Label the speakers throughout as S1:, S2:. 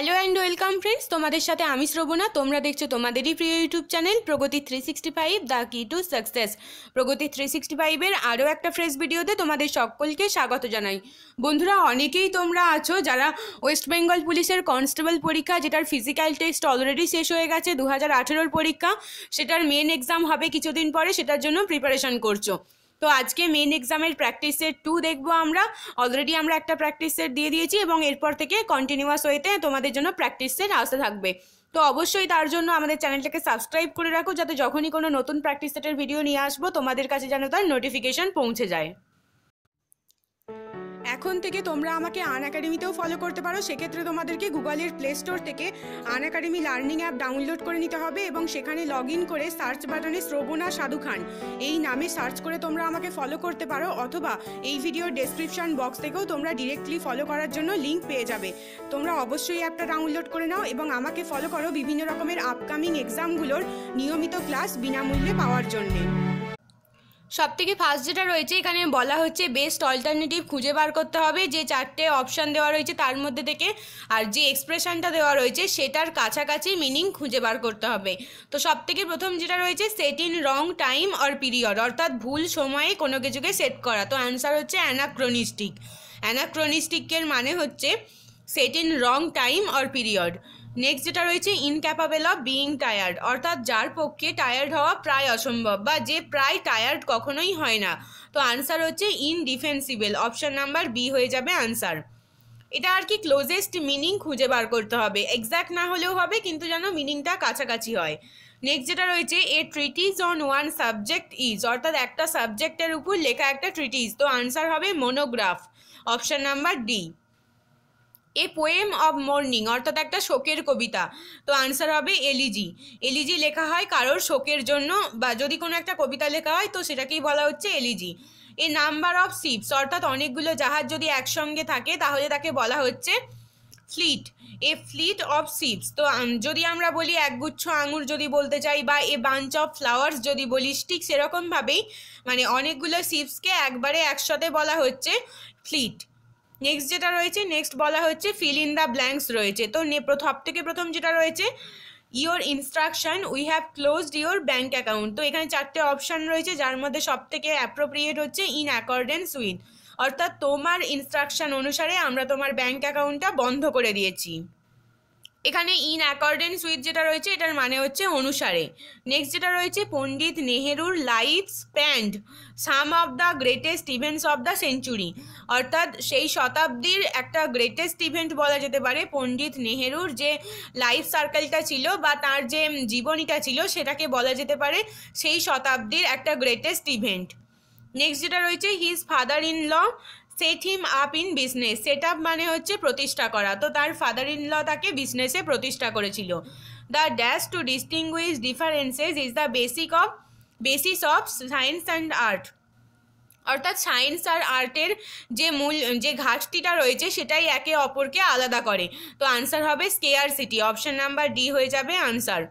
S1: Hello and welcome friends তোমাদের সাথে আমি শ্রবণা তোমরা দেখছো তোমাদেরই প্রিয় YouTube channel Pragati three sixty five the key to success Pragati three sixty ফাইভের আরও একটা ফ্রেশ ভিডিওতে তোমাদের সকলকে স্বাগত জানাই বন্ধুরা অনেকেই তোমরা আছো যারা ওয়েস্ট বেঙ্গল পুলিশের কনস্টেবল পরীক্ষা যেটার ফিজিক্যাল টেস্ট অলরেডি শেষ হয়ে গেছে দু হাজার পরীক্ষা সেটার মেন এক্সাম হবে কিছুদিন পরে সেটার জন্য প্রিপারেশন করছো তো আজকে মেন এক্সামের প্র্যাকটিস সেট টু দেখবো আমরা অলরেডি আমরা একটা প্র্যাকটিস সেট দিয়ে দিয়েছি এবং এরপর থেকে কন্টিনিউয়াস ওয়েতে তোমাদের জন্য প্র্যাকটিস সেট আসতে থাকবে তো অবশ্যই তার জন্য আমাদের চ্যানেলটাকে সাবস্ক্রাইব করে রাখো যাতে যখনই কোনো নতুন প্র্যাকটিস সেটের ভিডিও নিয়ে আসবো তোমাদের কাছে যেন তার নোটিফিকেশান পৌঁছে যায় এখন থেকে তোমরা আমাকে আন একাডেমিতেও ফলো করতে পারো সেক্ষেত্রে তোমাদেরকে গুগলের প্লে স্টোর থেকে Unacademy learning app download করে নিতে হবে এবং সেখানে লগ ইন করে সার্চ বাটনে শ্রবণা সাধু খান এই নামে সার্চ করে তোমরা আমাকে ফলো করতে পারো অথবা এই ভিডিওর ডেসক্রিপশন বক্স থেকেও তোমরা ডিরেক্টলি ফলো করার জন্য লিঙ্ক পেয়ে যাবে তোমরা অবশ্যই অ্যাপটা ডাউনলোড করে নাও এবং আমাকে ফলো করো বিভিন্ন রকমের আপকামিং এক্সামগুলোর নিয়মিত ক্লাস বিনামূল্যে পাওয়ার জন্যে সব থেকে ফার্স্ট যেটা রয়েছে এখানে বলা হচ্ছে বেস্ট অল্টারনেটিভ খুঁজে বার করতে হবে যে চারটে অপশান দেওয়া রয়েছে তার মধ্যে থেকে আর যে এক্সপ্রেশনটা দেওয়া রয়েছে সেটার কাছাকাছি মিনিং খুঁজে বার করতে হবে তো সব থেকে প্রথম যেটা রয়েছে set in wrong time or period অর্থাৎ ভুল সময়ে কোনো কিছুকে সেট করা তো অ্যান্সার হচ্ছে অ্যানাক্রোনিস্টিক অ্যানাক্রোনিস্টিকের মানে হচ্ছে set in wrong time or period next যেটা রয়েছে ইনক্যাপাবেল অফ বিইং টায়ার্ড অর্থাৎ যার পক্ষে টায়ার্ড হওয়া প্রায় অসম্ভব বা যে প্রায় টায়ার্ড কখনোই হয় না তো আনসার হচ্ছে ইনডিফেন্সিবল অপশান নাম্বার বি হয়ে যাবে আনসার এটা আর কি ক্লোজেস্ট মিনিং খুঁজে বার করতে হবে এক্স্যাক্ট না হলেও হবে কিন্তু যেন মিনিংটা কাছাকাছি হয় নেক্সট যেটা রয়েছে a treatise on one subject is অর্থাৎ একটা সাবজেক্টের উপর লেখা একটা ট্রিটিজ তো আনসার হবে monograph option number D a poem of mourning অর্থাৎ একটা শোকের কবিতা তো আনসার হবে এলিজি এলিজি লেখা হয় কারোর শোকের জন্য বা যদি কোনো একটা কবিতা লেখা হয় তো সেটাকেই বলা হচ্ছে elegy a number of ships অর্থাৎ অনেকগুলো জাহাজ যদি একসঙ্গে থাকে তাহলে তাকে বলা হচ্ছে fleet a fleet of ships তো যদি আমরা বলি একগুচ্ছ আঙুর যদি বলতে চাই বা এ বাঞ্চ অফ ফ্লাওয়ার্স যদি বলি ঠিক সেরকমভাবেই মানে অনেকগুলো শিপসকে একবারে একসাথে বলা হচ্ছে ফ্লিট নেক্সট যেটা রয়েছে নেক্সট বলা হচ্ছে ফিল ইন দ্য ব্ল্যাঙ্কস রয়েছে তো সব থেকে প্রথম যেটা রয়েছে your instruction we have closed your bank account তো এখানে চারটে অপশান রয়েছে যার মধ্যে সব থেকে অ্যাপ্রোপ্রিয়েট হচ্ছে ইন অ্যাকর্ডেন্স উইথ অর্থাৎ তোমার ইনস্ট্রাকশন অনুসারে আমরা তোমার ব্যাঙ্ক অ্যাকাউন্টটা বন্ধ করে দিয়েছি এখানে ইন অ্যাকর্ডেন্স উইথ যেটা রয়েছে এটার মানে হচ্ছে অনুসারে নেক্সট যেটা রয়েছে পণ্ডিত নেহেরুর life spanned some of the greatest events of the century অর্থাৎ সেই শতাব্দীর একটা গ্রেটেস্ট ইভেন্ট বলা যেতে পারে পণ্ডিত নেহেরুর যে লাইফ সার্কেলটা ছিল বা তার যে জীবনীটা ছিল সেটাকে বলা যেতে পারে সেই শতাব্দীর একটা গ্রেটেস্ট ইভেন্ট নেক্সট যেটা রয়েছে his father in law set him up in business set up মানে হচ্ছে প্রতিষ্ঠা করা তো তার ফাদার ইন ল তাকে বিজনেসে প্রতিষ্ঠা করেছিল the dash to distinguish differences is the basic of basis of science and art অর্থাৎ সায়েন্স আর আর্টের যে মূল যে ঘাটতিটা রয়েছে সেটাই একে অপরকে আলাদা করে তো আনসার হবে scarcity option number D হয়ে যাবে আনসার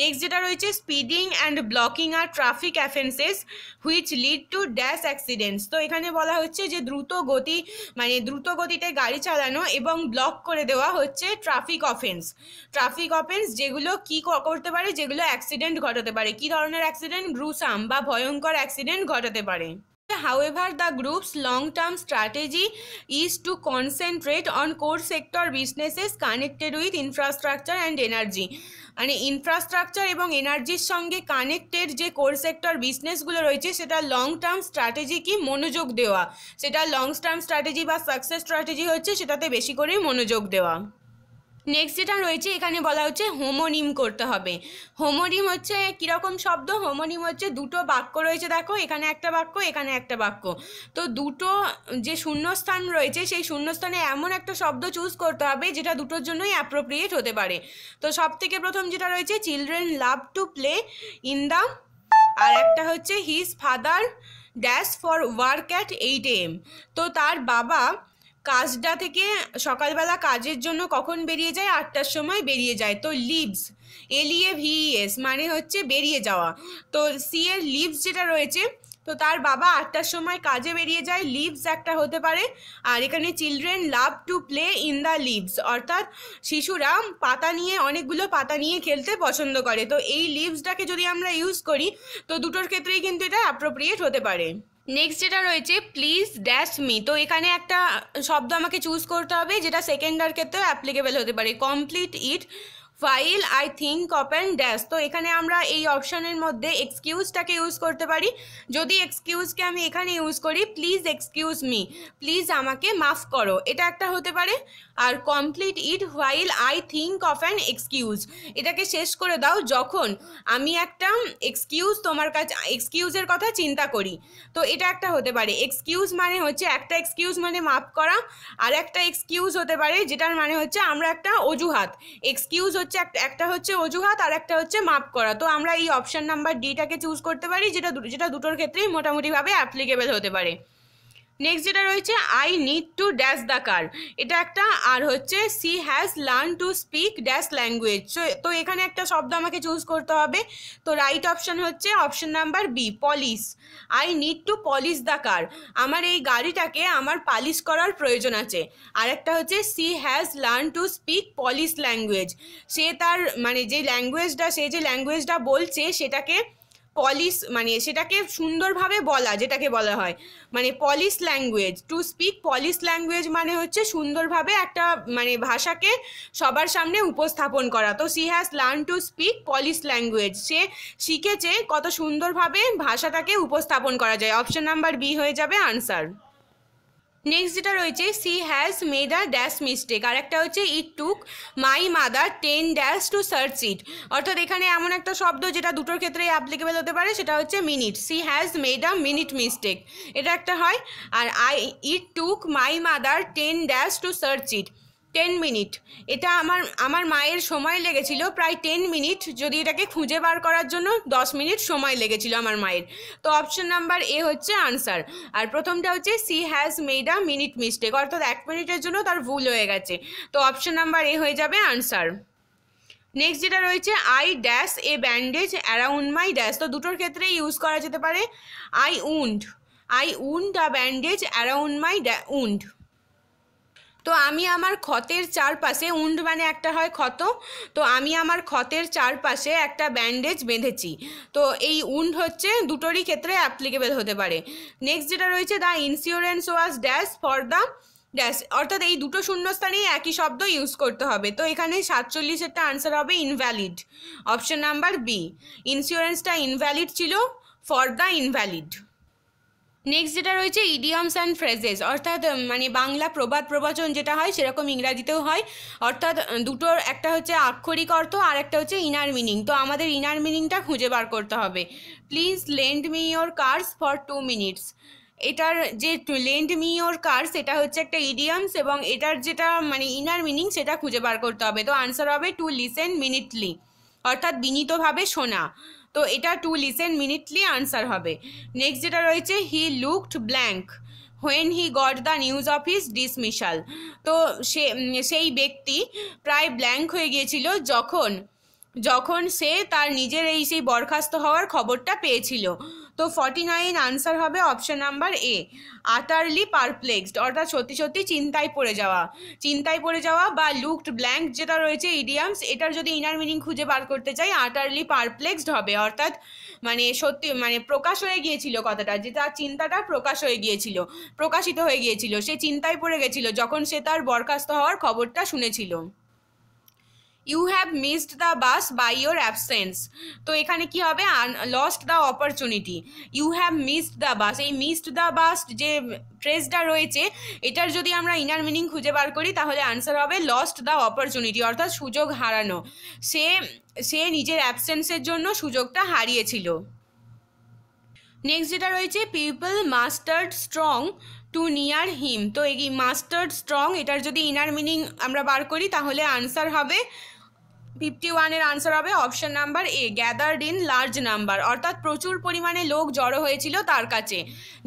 S1: নেক্সট যেটা রয়েছে স্পিডিং অ্যান্ড ব্লকিং আর traffic offences which lead to dash accidents তো এখানে বলা হচ্ছে যে দ্রুত গতি মানে দ্রুত গতিতে গাড়ি চালানো এবং ব্লক করে দেওয়া হচ্ছে ট্রাফিক অফেন্স ট্রাফিক অফেন্স যেগুলো কি করতে পারে যেগুলো অ্যাক্সিডেন্ট ঘটাতে পারে কি ধরনের অ্যাক্সিডেন্ট গ্রুসাম বা ভয়ঙ্কর অ্যাক্সিডেন্ট ঘটাতে পারে however, the group's long-term strategy is to concentrate on core sector businesses connected with infrastructure and energy. মানে ইনফ্রাস্ট্রাকচার এবং এনার্জির সঙ্গে কানেক্টেড যে কোর সেক্টর বিজনেসগুলো রয়েছে সেটা লং টার্ম স্ট্র্যাটেজি কি মনোযোগ দেওয়া সেটা লং টার্ম স্ট্র্যাটেজি বা সাকসেস স্ট্র্যাটেজি হচ্ছে সেটাতে বেশি করে মনোযোগ দেওয়া নেক্সট যেটা রয়েছে এখানে বলা হচ্ছে হোমোনিম করতে হবে হোমোনিম হচ্ছে কীরকম শব্দ হোমোনিম হচ্ছে দুটো বাক্য রয়েছে দেখো এখানে একটা বাক্য এখানে একটা বাক্য তো দুটো যে শূন্যস্থান রয়েছে সেই শূন্যস্থানে এমন একটা শব্দ চুজ করতে হবে যেটা দুটোর জন্যই অ্যাপ্রোপ্রিয়েট হতে পারে তো সব থেকে প্রথম যেটা রয়েছে children love to play in the আর একটা হচ্ছে his father dash for work at eight AM তো তার বাবা কাজটা থেকে সকালবেলা কাজের জন্য কখন বেরিয়ে যায় আটটার সময় বেরিয়ে যায় তো লিভস এলিয়ে ভিএস মানে হচ্ছে বেরিয়ে যাওয়া তো সি এর লিভস যেটা রয়েছে তো তার বাবা আটটার সময় কাজে বেরিয়ে যায় লিভস একটা হতে পারে আর এখানে children love to play in the leaves অর্থাৎ শিশুরা পাতা নিয়ে অনেকগুলো পাতা নিয়ে খেলতে পছন্দ করে তো এই লিভসটাকে যদি আমরা ইউজ করি তো দুটোর ক্ষেত্রেই কিন্তু এটা অ্যাপ্রোপ্রিয়েট হতে পারে নেক্সট যেটা রয়েছে প্লিজ ড্যাশ মি তো এখানে একটা শব্দ আমাকে চুজ করতে হবে যেটা সেকেন্ডার ক্ষেত্রেও অ্যাপ্লিকেবেল হতে পারে complete it file I think up and dash তো এখানে আমরা এই অপশানের মধ্যে এক্সকিউজটাকে ইউজ করতে পারি যদি এক্সকিউজকে আমি এখানে ইউজ করি প্লিজ এক্সকিউজ মি প্লিজ আমাকে মাফ করো এটা একটা হতে পারে আর complete it while I think of and excuse এটাকে শেষ করে দাও যখন আমি একটা এক্সকিউজ তোমার কাছে এক্সকিউজের কথা চিন্তা করি তো এটা একটা হতে পারে এক্সকিউজ মানে হচ্ছে একটা এক্সকিউজ মানে মাফ করা আর একটা এক্সকিউজ হতে পারে যেটার মানে হচ্ছে আমরা একটা অজুহাত এক্সকিউজ হচ্ছে একটা হচ্ছে অজুহাত আর একটা হচ্ছে মাপ করা তো আমরা এই অপশান নাম্বার ডিটাকে চুজ করতে পারি যেটা যেটা দুটোর ক্ষেত্রেই মোটামুটিভাবে অ্যাপ্লিকেবেল হতে পারে নেক্সট যেটা রয়েছে I need to dash the car এটা একটা আর হচ্ছে she has learn to speak dash language তো এখানে একটা শব্দ আমাকে চুজ করতে হবে তো রাইট অপশান হচ্ছে option number B polish I need to polish the car আমার এই গাড়িটাকে আমার পালিশ করার প্রয়োজন আছে আর একটা হচ্ছে she has learn to speak polish language সে তার মানে যে ল্যাঙ্গুয়েজটা সে যে ল্যাঙ্গুয়েজটা বলছে সেটাকে পলিশ মানে সেটাকে সুন্দরভাবে বলা যেটাকে বলা হয় মানে polish language to speak polish language মানে হচ্ছে সুন্দরভাবে একটা মানে ভাষাকে সবার সামনে উপস্থাপন করা তো she has learn to speak polish language সে শিখেছে কত সুন্দরভাবে ভাষাটাকে উপস্থাপন করা যায় অপশন নাম্বার বি হয়ে যাবে আনসার নেক্সট যেটা রয়েছে she has made a dash mistake আর একটা হচ্ছে it took my mother ten dash to search it অর্থাৎ এখানে এমন একটা শব্দ যেটা দুটোর ক্ষেত্রে অ্যাপ্লিকেবল হতে পারে সেটা হচ্ছে minute she has made a minute mistake এটা একটা হয় আর I it took my mother ten dash to search it ten minute এটা আমার আমার মায়ের সময় লেগেছিল প্রায় টেন মিনিট যদি এটাকে খুঁজে বার করার জন্য দশ মিনিট সময় লেগেছিল আমার মায়ের তো অপশন নাম্বার এ হচ্ছে আনসার আর প্রথমটা হচ্ছে she has made a minute mistake অর্থাৎ এক মিনিটের জন্য তার ভুল হয়ে গেছে তো অপশন নাম্বার এ হয়ে যাবে আনসার নেক্সট যেটা রয়েছে I dash a bandage around my dash তো দুটোর ক্ষেত্রে ইউজ করা যেতে পারে I wound I wound a bandage around my wound তো আমি আমার ক্ষতের চারপাশে উন্ড মানে একটা হয় ক্ষত তো আমি আমার ক্ষতের চারপাশে একটা ব্যান্ডেজ বেঁধেছি তো এই উন্ড হচ্ছে দুটোরই ক্ষেত্রে অ্যাপ্লিকেবেল হতে পারে নেক্সট যেটা রয়েছে the insurance was dash for the dash অর্থাৎ এই দুটো শূন্যস্থানেই একই শব্দ ইউজ করতে হবে তো এখানে সাতচল্লিশেরটা আনসার হবে ইনভ্যালিড অপশন নাম্বার বি ইন্স্যুরেন্সটা ইনভ্যালিড ছিল ফর দ্য ইনভ্যালিড নেক্সট যেটা রয়েছে ইডিয়মস অ্যান্ড ফ্রেজেস অর্থাৎ মানে বাংলা প্রবাদ প্রবচন যেটা হয় সেরকম ইংরাজিতেও হয় অর্থাৎ দুটোর একটা হচ্ছে আক্ষরিক অর্থ আর একটা হচ্ছে ইনার মিনিং তো আমাদের ইনার মিনিংটা খুঁজে বার করতে হবে please lend me your cars for two minutes এটার যে লেন্ড মি ওর কার সেটা হচ্ছে একটা ইডিয়ামস এবং এটার যেটা মানে ইনার মিনিং সেটা খুঁজে বার করতে হবে তো আনসার হবে টু লিসেন মিনিটলি অর্থাৎ বিনীতভাবে শোনা তো এটা টু লিসেন মিনিটলি আনসার হবে নেক্সট যেটা রয়েছে he looked blank when he got the news of his dismissal তো সে সেই ব্যক্তি প্রায় ব্ল্যাঙ্ক হয়ে গিয়েছিল যখন যখন সে তার নিজের এই সেই বরখাস্ত হওয়ার খবরটা পেয়েছিল তো ফর্টি নাইন আনসার হবে option number A utterly perplexed অর্থাৎ সত্যি সত্যি চিন্তায় পড়ে যাওয়া চিন্তায় পড়ে যাওয়া বা লুকড ব্ল্যাঙ্ক যেটা রয়েছে ইডিয়ামস এটার যদি ইনার মিনিং খুঁজে বার করতে চাই আটারলি পারপ্লেক্সড হবে অর্থাৎ মানে সত্যি মানে প্রকাশ হয়ে গিয়েছিল কথাটা যে তার চিন্তাটা প্রকাশ হয়ে গিয়েছিল প্রকাশিত হয়ে গিয়েছিল সে চিন্তায় পড়ে গেছিল যখন সে তার বরখাস্ত হওয়ার খবরটা শুনেছিল you have missed the bus by your absence তো এখানে কি হবে lost the opportunity you have missed the bus এই মিসড দ্য বাস যে ফ্রেজটা রয়েছে এটার যদি আমরা ইনার মিনিং খুঁজে বার করি তাহলে আনসার হবে লস্ট দ্য অপরচুনিটি অর্থাৎ সুযোগ হারানো সে সে নিজের অ্যাবসেন্সের জন্য সুযোগটা হারিয়েছিল নেক্সট যেটা রয়েছে people mustered strong to near him তো এই মাস্টার্ড স্ট্রং এটার যদি ইনার মিনিং আমরা বার করি তাহলে আনসার হবে ফিফটি ওয়ানের আনসার হবে option number A gathered in large number অর্থাৎ প্রচুর পরিমাণে লোক জড়ো হয়েছিল তার কাছে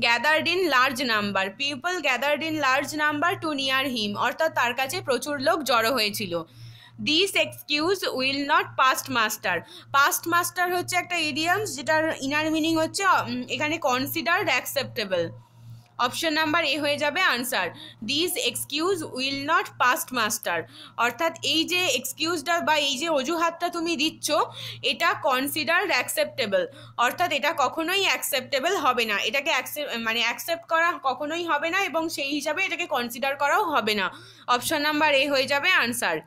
S1: gathered in large number people gathered in large number to near him অর্থাৎ তার কাছে প্রচুর লোক জড়ো হয়েছিল this excuse will not pass muster pass muster হচ্ছে একটা ইডিয়ামস যেটার ইনার মিনিং হচ্ছে এখানে considered acceptable option number A হয়ে যাবে answer this excuse will not pass muster অর্থাৎ এই যে এক্সকিউজটা বা এই যে অজুহাতটা তুমি দিচ্ছ এটা কনসিডার অ্যাকসেপ্টেবল অর্থাৎ এটা কখনোই অ্যাকসেপ্টেবল হবে না এটাকে মানে অ্যাকসেপ্ট করা কখনোই হবে না এবং সেই হিসাবে এটাকে কনসিডার করাও হবে না অপশন নাম্বার এ হয়ে যাবে আনসার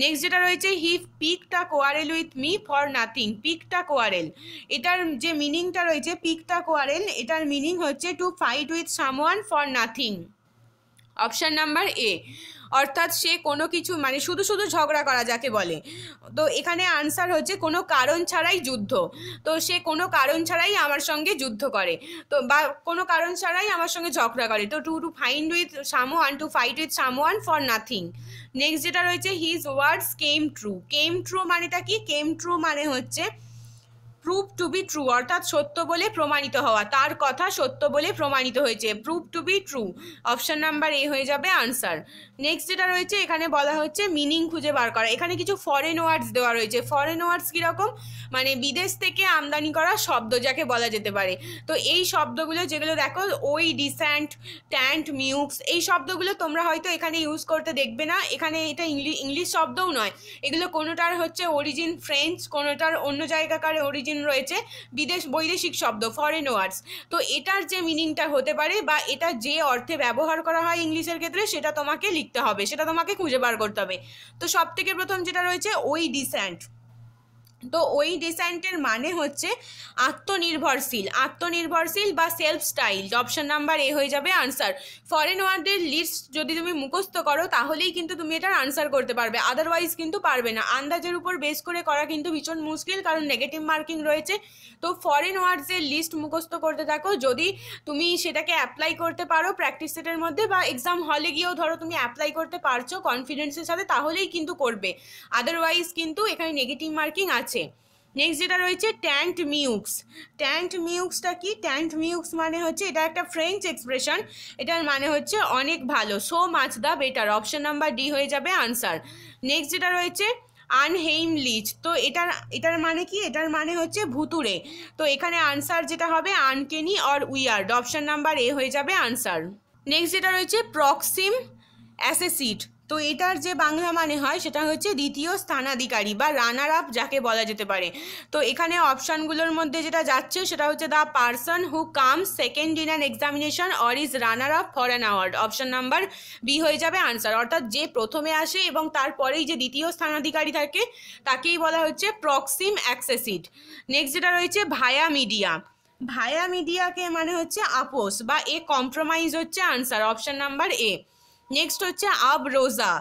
S1: নেক্সট যেটা রয়েছে he picked a quarrel with me for nothing picked a quarrel এটার যে মিনিংটা রয়েছে পিকটা কোয়ারেল এটার মিনিং হচ্ছে to fight with someone for nothing option number A অর্থাৎ সে কোনো কিছু মানে শুধু শুধু ঝগড়া করা যাকে বলে তো এখানে আনসার হচ্ছে কোনো কারণ ছাড়াই যুদ্ধ তো সে কোনো কারণ ছাড়াই আমার সঙ্গে যুদ্ধ করে তো বা কোনো কারণ ছাড়াই আমার সঙ্গে ঝগড়া করে তো to to find with some one to fight with one for nothing next যেটা রয়েছে his words came true came true মানেটা কি কেম ট্রু মানে হচ্ছে প্রুভ টু বি ট্রু অর্থাৎ সত্য বলে প্রমাণিত হওয়া তার কথা সত্য বলে প্রমাণিত হয়েছে prove to be true option number A হয়ে যাবে আনসার নেক্সট যেটা রয়েছে এখানে বলা হচ্ছে মিনিং খুঁজে বার করা এখানে কিছু ফরেন ওয়ার্ডস দেওয়া রয়েছে ফরেন ওয়ার্ডস কীরকম মানে বিদেশ থেকে আমদানি করা শব্দ যাকে বলা যেতে পারে তো এই শব্দগুলো যেগুলো দেখো ওই ডিসেন্ট ট্যান্ট মিউকস এই শব্দগুলো তোমরা হয়তো এখানে ইউজ করতে দেখবে না এখানে এটা ইংলিশ শব্দও নয় এগুলো কোনোটার হচ্ছে অরিজিন ফ্রেঞ্চ কোনোটার অন্য জায়গাকার অরিজিন মিন রয়েছে বিদেশ বৈদেশিক শব্দ ফরেন ওয়ার্ডস তো এটার যে মিনিংটা হতে পারে বা এটা যে অর্থে ব্যবহার করা হয় ইংলিশের ক্ষেত্রে সেটা তোমাকে লিখতে হবে সেটা তোমাকে খুঁজে বার করতে হবে তো সব থেকে প্রথম যেটা রয়েছে ওই ডিসেন্ট তো ওই ডিসেন্টের মানে হচ্ছে আত্মনির্ভরশীল আত্মনির্ভরশীল বা self style option number A হয়ে যাবে আনসার ফরেন ওয়ার্ডের লিস্ট যদি তুমি মুখস্থ করো তাহলেই কিন্তু তুমি এটার আনসার করতে পারবে আদারওয়াইজ কিন্তু পারবে না আন্দাজের উপর বেস করে করা কিন্তু ভীষণ মুশকিল কারণ নেগেটিভ মার্কিং রয়েছে তো ফরেন ওয়ার্ডসের লিস্ট মুখস্থ করতে থাকো যদি তুমি সেটাকে অ্যাপ্লাই করতে পারো প্র্যাকটিস সেটের মধ্যে বা এক্সাম হলে গিয়েও ধরো তুমি অ্যাপ্লাই করতে পারছো কনফিডেন্সের সাথে তাহলেই কিন্তু করবে আদারওয়াইজ কিন্তু এখানে নেগেটিভ মার্কিং আছে আছে নেক্সট যেটা রয়েছে ট্যান্ট মিউক্স ট্যান্ট মিউক্সটা কি ট্যান্ট মিউক্স মানে হচ্ছে এটা একটা ফ্রেঞ্চ এক্সপ্রেশন এটার মানে হচ্ছে অনেক ভালো so much the better option number D হয়ে যাবে আনসার নেক্সট যেটা রয়েছে আনহেইম লিচ তো এটার এটার মানে কি এটার মানে হচ্ছে ভুতুরে তো এখানে আনসার যেটা হবে uncanny or weird option number A হয়ে যাবে আনসার নেক্সট যেটা রয়েছে প্রক্সিম অ্যাসেসিড তো এটার যে বাংলা মানে হয় সেটা হচ্ছে দ্বিতীয় স্থানাধিকারী বা রানার আপ যাকে বলা যেতে পারে তো এখানে অপশানগুলোর মধ্যে যেটা যাচ্ছে সেটা হচ্ছে the person who come second in an examination or is runner up for an award option number B হয়ে যাবে আনসার অর্থাৎ যে প্রথমে আসে এবং তারপরেই যে দ্বিতীয় স্থানাধিকারী থাকে তাকেই বলা হচ্ছে প্রক্সিম অ্যাক্সেসিড নেক্সট যেটা রয়েছে ভায়া মিডিয়া ভায়া মিডিয়াকে মানে হচ্ছে আপোস বা এ কম্প্রোমাইজ হচ্ছে answer option number A next হচ্ছে আবরোজা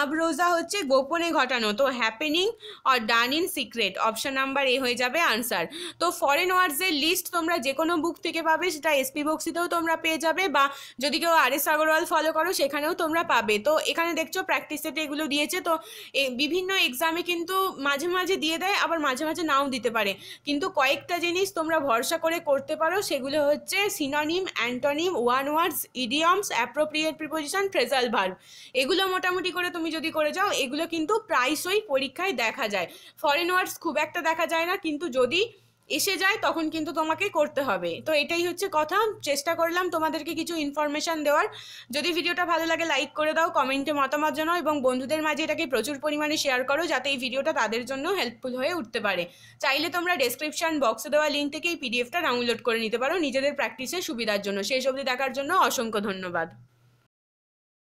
S1: আবরোজা হচ্ছে গোপনে ঘটানো তো happening or done in secret option number A হয়ে যাবে আনসার তো ফরেন ওয়ার্ডসের লিস্ট তোমরা যে কোনো বুক থেকে পাবে সেটা এসপি বক্সিতেও তোমরা পেয়ে যাবে বা যদি কেউ আর এস আগরওয়াল ফলো করো সেখানেও তোমরা পাবে তো এখানে দেখছো প্র্যাকটিস সেটে এগুলো দিয়েছে তো বিভিন্ন এক্সামে কিন্তু মাঝে মাঝে দিয়ে দেয় আবার মাঝে মাঝে নাও দিতে পারে কিন্তু কয়েকটা জিনিস তোমরা ভরসা করে করতে পারো সেগুলো হচ্ছে synonym antonym one words idioms appropriate preposition phrasal verb এগুলো মোটামুটি করে তুমি যদি করে যাও এগুলো কিন্তু প্রায়শই পরীক্ষায় দেখা যায় ফরেন ওয়ার্ডস খুব একটা দেখা যায় না কিন্তু যদি এসে যায় তখন কিন্তু তোমাকে করতে হবে তো এটাই হচ্ছে কথা চেষ্টা করলাম তোমাদেরকে কিছু ইনফরমেশান দেওয়ার যদি ভিডিওটা ভালো লাগে লাইক করে দাও কমেন্টে মতামত জানাও এবং বন্ধুদের মাঝে এটাকে প্রচুর পরিমাণে শেয়ার করো যাতে এই ভিডিওটা তাদের জন্য হেল্পফুল হয়ে উঠতে পারে চাইলে তোমরা ডেসক্রিপশন বক্সে দেওয়া লিঙ্ক থেকে এই পিডিএফটা ডাউনলোড করে নিতে পারো নিজেদের প্র্যাকটিসের সুবিধার জন্য সেই সবজি দেখার জন্য অসংখ্য ধন্যবাদ